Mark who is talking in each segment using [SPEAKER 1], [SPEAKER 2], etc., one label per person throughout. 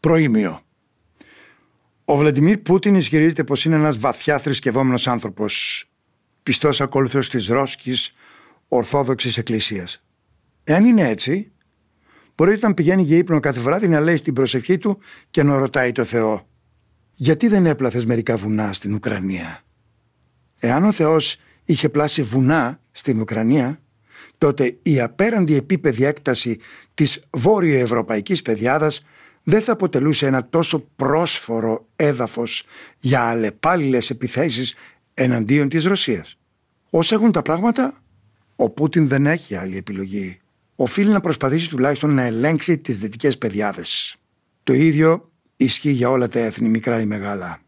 [SPEAKER 1] Προήμιο. Ο Βλαντιμίρ Πούτιν ισχυρίζεται πως είναι ένας βαθιά θρησκευόμενος άνθρωπος, πιστός ακόλουθος της ρώσκης Ορθόδοξης Εκκλησίας. Εάν είναι έτσι, μπορεί όταν πηγαίνει για ύπνο κάθε βράδυ να λέει στην προσευχή του και να ρωτάει το Θεό. Γιατί δεν έπλαθες μερικά βουνά στην Ουκρανία. Εάν ο Θεός είχε πλάσει βουνά στην Ουκρανία, τότε η απέραντη επίπεδη έκταση της βόρειο-ευρωπαϊκής πεδιάδας δεν θα αποτελούσε ένα τόσο πρόσφορο έδαφος για αλλεπάλληλες επιθέσεις εναντίον της Ρωσίας. Όσο έχουν τα πράγματα, ο Πούτιν δεν έχει άλλη επιλογή. Οφείλει να προσπαθήσει τουλάχιστον να ελέγξει τις δυτικές παιδιάδες. Το ίδιο ισχύει για όλα τα έθνη, μικρά ή μεγάλα.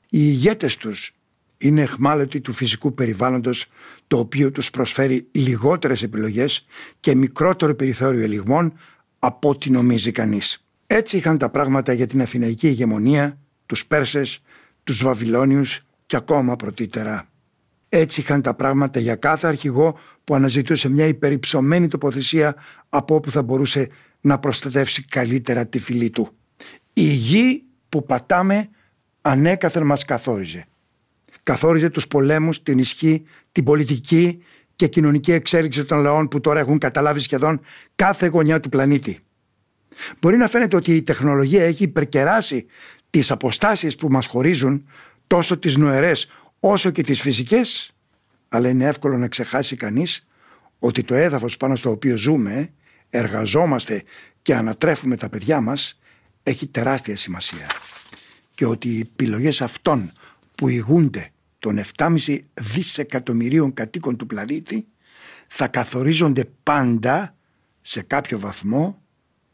[SPEAKER 1] Οι ηγέτες τους είναι εχμάλωτοι του φυσικού περιβάλλοντος το οποίο τους προσφέρει λιγότερες επιλογές και μικρότερο περιθώριο ελιγμών από ό,τι νομίζει κανείς. Έτσι είχαν τα πράγματα για την Αθηναϊκή ηγεμονία, τους Πέρσες, τους Βαβυλώνιους και ακόμα πρωτύτερα. Έτσι είχαν τα πράγματα για κάθε αρχηγό που αναζητούσε μια υπερυψωμένη τοποθεσία από όπου θα μπορούσε να προστατεύσει καλύτερα τη φυλή του. Η γη που πατάμε ανέκαθεν μας καθόριζε. Καθόριζε τους πολέμους, την ισχύ, την πολιτική και κοινωνική εξέλιξη των λαών που τώρα έχουν καταλάβει σχεδόν κάθε γωνιά του πλανήτη. Μπορεί να φαίνεται ότι η τεχνολογία έχει υπερκεράσει τις αποστάσεις που μας χωρίζουν τόσο τις νοερές όσο και τις φυσικές αλλά είναι εύκολο να ξεχάσει κανείς ότι το έδαφος πάνω στο οποίο ζούμε, εργαζόμαστε και ανατρέφουμε τα παιδιά μας έχει τεράστια σημασία και ότι οι επιλογές αυτών που ηγούνται των 7,5 δισεκατομμυρίων κατοίκων του πλανήτη θα καθορίζονται πάντα σε κάποιο βαθμό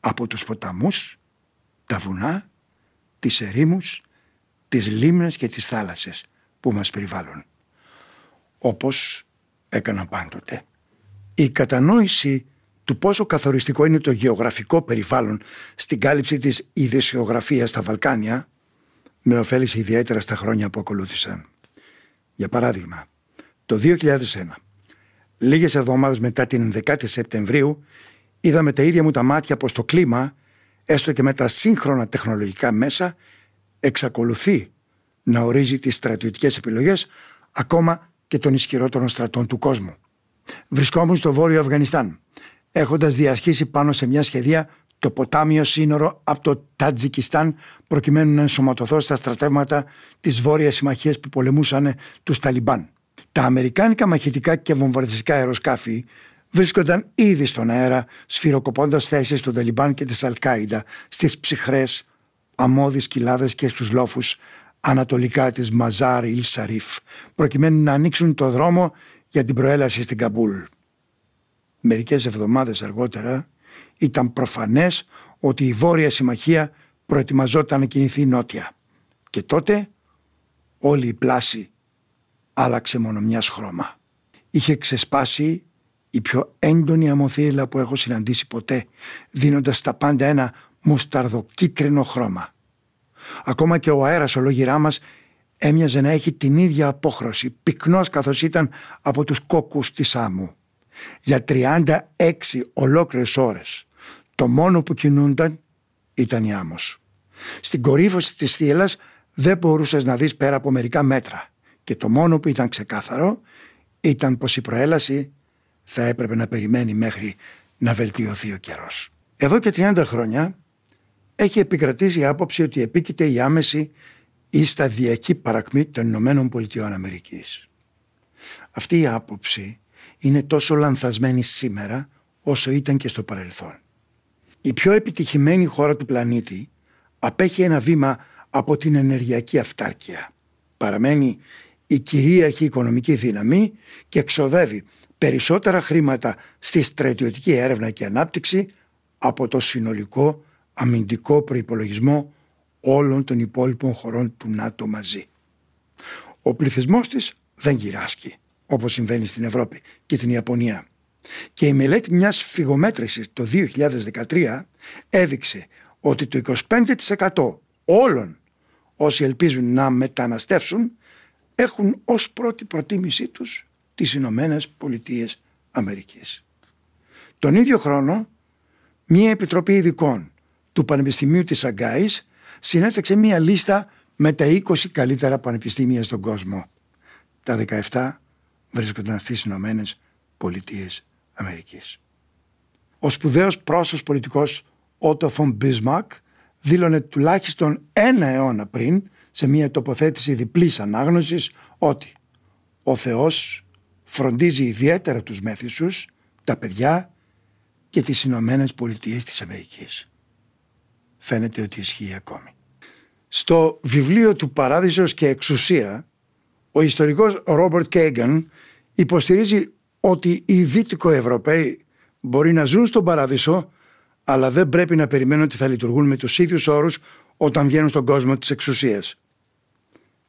[SPEAKER 1] από τους ποταμούς, τα βουνά, τις ερήμους, τις λίμνες και τις θάλασσες που μας περιβάλλουν. Όπως έκανα πάντοτε. Η κατανόηση του πόσο καθοριστικό είναι το γεωγραφικό περιβάλλον στην κάλυψη της ειδησιογραφίας στα Βαλκάνια με ωφέλησε ιδιαίτερα στα χρόνια που ακολούθησαν. Για παράδειγμα, το 2001, λίγες εβδομάδες μετά την 10 η Σεπτεμβρίου, είδα με τα ίδια μου τα μάτια πως το κλίμα, έστω και με τα σύγχρονα τεχνολογικά μέσα, εξακολουθεί να ορίζει τις στρατιωτικές επιλογές ακόμα και των ισχυρότερων στρατών του κόσμου. Βρισκόμουν στο βόρειο Αφγανιστάν, έχοντας διασχίσει πάνω σε μια σχεδία το ποτάμιο σύνορο από το Τατζικιστάν προκειμένου να ενσωματωθώ στα στρατεύματα της Βόρειας Συμμαχίας που πολεμούσαν τους Ταλιμπάν. Τα αμερικάνικα μαχητικά και βομβαρδιστικά αεροσκάφη βρίσκονταν ήδη στον αέρα σφυροκοπώντας θέσεις των Ταλιμπάν και της Αλκάιντα στις ψυχρές αμμώδεις κοιλάδες και στους λόφους ανατολικά της Μαζάρ Ιλ Σαρίφ προκειμένου να ανοίξουν το δρόμο για την προέλαση στην Καμπούλ. Μερικές εβδομάδες αργότερα ήταν προφανές ότι η Βόρεια Συμμαχία προετοιμαζόταν να κινηθεί νότια και τότε όλη η πλάση άλλαξε μόνο μιας χρώμα. Είχε ξεσπάσει η πιο έντονη αμοθύλα που έχω συναντήσει ποτέ, δίνοντας τα πάντα ένα μουσταρδοκίτρινο χρώμα. Ακόμα και ο αέρας ολόγυρά μας έμοιαζε να έχει την ίδια απόχρωση, πυκνός καθώς ήταν από τους κόκκους της άμμου. Για 36 ολόκληρες ώρες, το μόνο που κινούνταν ήταν η άμμος. Στην κορύφωση της θύλας δεν μπορούσες να δεις πέρα από μερικά μέτρα και το μόνο που ήταν ξεκάθαρο ήταν πως η προέλαση θα έπρεπε να περιμένει μέχρι να βελτιωθεί ο καιρός. Εδώ και 30 χρόνια έχει επικρατήσει η άποψη ότι επίκειται η άμεση ή σταδιακή παρακμή των Ηνωμένων Πολιτειών Αμερικής. Αυτή η άποψη είναι τόσο λανθασμένη σήμερα όσο ήταν και στο παρελθόν. Η πιο επιτυχημένη χώρα του πλανήτη απέχει ένα βήμα από την ενεργειακή αυτάρκεια. Παραμένει η κυρίαρχη οικονομική δύναμη και ξοδεύει περισσότερα χρήματα στη στρατιωτική έρευνα και ανάπτυξη από το συνολικό αμυντικό προϋπολογισμό όλων των υπόλοιπων χωρών του ΝΑΤΟ μαζί. Ο πληθυσμός της δεν γυράσκει, όπως συμβαίνει στην Ευρώπη και την Ιαπωνία. Και η μελέτη μιας φυγομέτρησης το 2013 έδειξε ότι το 25% όλων όσοι ελπίζουν να μεταναστεύσουν έχουν ως πρώτη προτίμησή τους τις Ηνωμένες Πολιτείες Αμερικής. Τον ίδιο χρόνο, μια επιτροπή ειδικών του Πανεπιστημίου της Αγκάης συνέταξε μια λίστα με τα 20 καλύτερα πανεπιστήμια στον κόσμο. Τα 17 βρίσκονταν στις Ηνωμένες Πολιτείες Αμερικής. Ο σπουδαίος πρόσωπος πολιτικός Otto von Μπίσμακ δήλωνε τουλάχιστον ένα αιώνα πριν σε μια τοποθέτηση διπλής ανάγνωσης ότι ο Θεός φροντίζει ιδιαίτερα τους μέθησους, τα παιδιά και τις Ηνωμένες Πολιτείες της Αμερικής. Φαίνεται ότι ισχύει ακόμη. Στο βιβλίο του «Παράδεισος και εξουσία» ο ιστορικός Ρόμπερτ Κέγκαν υποστηρίζει ότι οι δυτικο Ευρωπαίοι μπορεί να ζουν στον παράδεισο αλλά δεν πρέπει να περιμένουν ότι θα λειτουργούν με τους ίδιους όρους όταν βγαίνουν στον κόσμο της εξουσίας.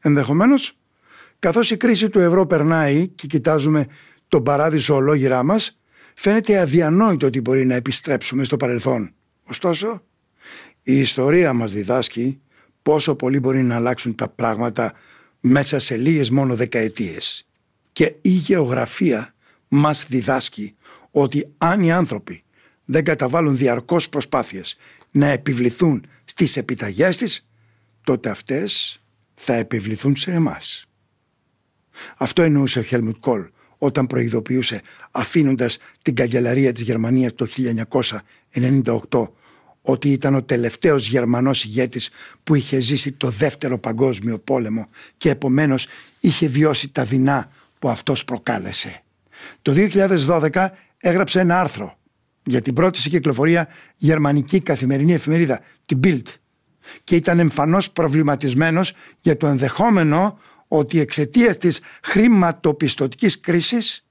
[SPEAKER 1] Ενδεχομένως Καθώς η κρίση του ευρώ περνάει και κοιτάζουμε τον παράδεισο ολόγυρά μας, φαίνεται αδιανόητο ότι μπορεί να επιστρέψουμε στο παρελθόν. Ωστόσο, η ιστορία μας διδάσκει πόσο πολύ μπορεί να αλλάξουν τα πράγματα μέσα σε λίγες μόνο δεκαετίες. Και η γεωγραφία μας διδάσκει ότι αν οι άνθρωποι δεν καταβάλουν διαρκώς προσπάθειες να επιβληθούν στις επιταγές της, τότε αυτές θα επιβληθούν σε εμάς. Αυτό εννοούσε ο Χέλμουντ Κόλ όταν προειδοποιούσε αφήνοντας την καγκελαρία της Γερμανίας το 1998 ότι ήταν ο τελευταίος Γερμανός ηγέτης που είχε ζήσει το δεύτερο παγκόσμιο πόλεμο και επομένως είχε βιώσει τα δεινά που αυτός προκάλεσε. Το 2012 έγραψε ένα άρθρο για την πρώτη σε κυκλοφορία γερμανική καθημερινή εφημερίδα, την Bild και ήταν εμφανώς προβληματισμένος για το ενδεχόμενο ότι εξαιτίας της χρηματοπιστωτικής κρίσης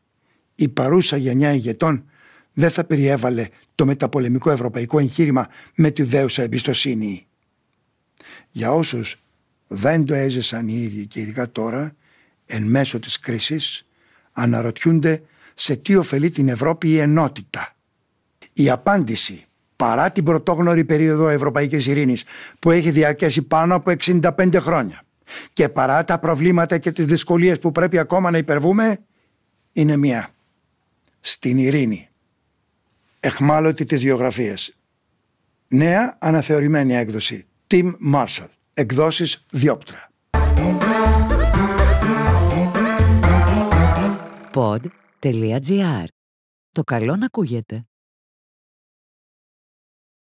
[SPEAKER 1] η παρούσα γενιά ηγετών δεν θα περιέβαλε το μεταπολεμικό ευρωπαϊκό εγχείρημα με τη δέουσα εμπιστοσύνη. Για όσους δεν το έζησαν οι ίδιοι και ειδικά τώρα, εν μέσω της κρίσης, αναρωτιούνται σε τι ωφελεί την Ευρώπη η ενότητα. Η απάντηση παρά την πρωτόγνωρη περίοδο ευρωπαϊκής ειρήνης που έχει διαρκέσει πάνω από 65 χρόνια και παρά τα προβλήματα και τις δυσκολίες που πρέπει ακόμα να υπερβούμε είναι μία. Στην ειρήνη. Εχμάλωτη της γεωγραφίας. Νέα αναθεωρημένη έκδοση. Tim Marshall. Εκδόσεις Διόπτρα. Pod.gr. Το καλό να ακούγεται.